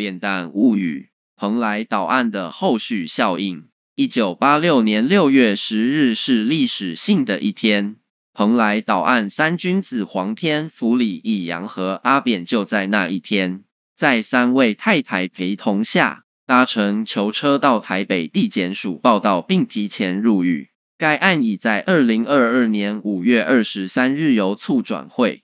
《扁担物语》蓬莱岛案的后续效应。一九八六年六月十日是历史性的一天，蓬莱岛案三君子黄天福、里益洋和阿扁就在那一天，在三位太太陪同下，搭乘囚车到台北地检署报到，并提前入狱。该案已在二零二二年五月二十三日由促转会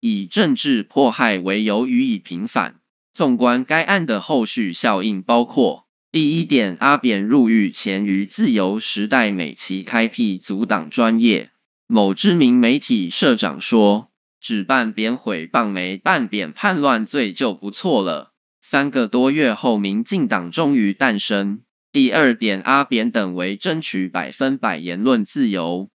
以政治迫害为由予以平反。纵观该案的后续效应，包括：第一点，阿扁入狱前于自由时代美其开辟阻挡专业，某知名媒体社长说，只办扁毁谤媒，办扁叛乱罪就不错了。三个多月后，民进党终于诞生。第二点，阿扁等为争取百分百言论自由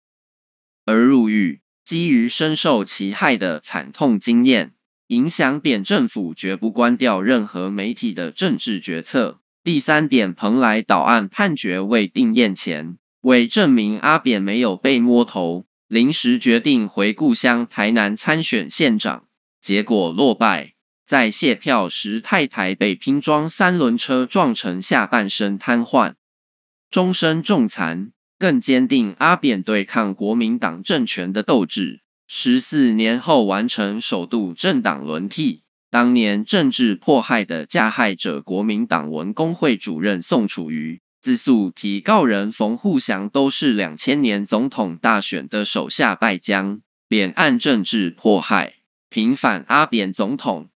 而入狱，基于深受其害的惨痛经验。影响扁政府绝不关掉任何媒体的政治决策。第三点，蓬莱岛案判决未定验前，为证明阿扁没有被摸头，临时决定回故乡台南参选县长，结果落败。在卸票时，太太被拼装三轮车撞成下半身瘫痪，终身重残，更坚定阿扁对抗国民党政权的斗志。十四年后完成首度政党轮替，当年政治迫害的加害者国民党文工会主任宋楚瑜、自诉提告人冯沪祥都是两千年总统大选的手下败将，扁岸政治迫害平反阿扁总统。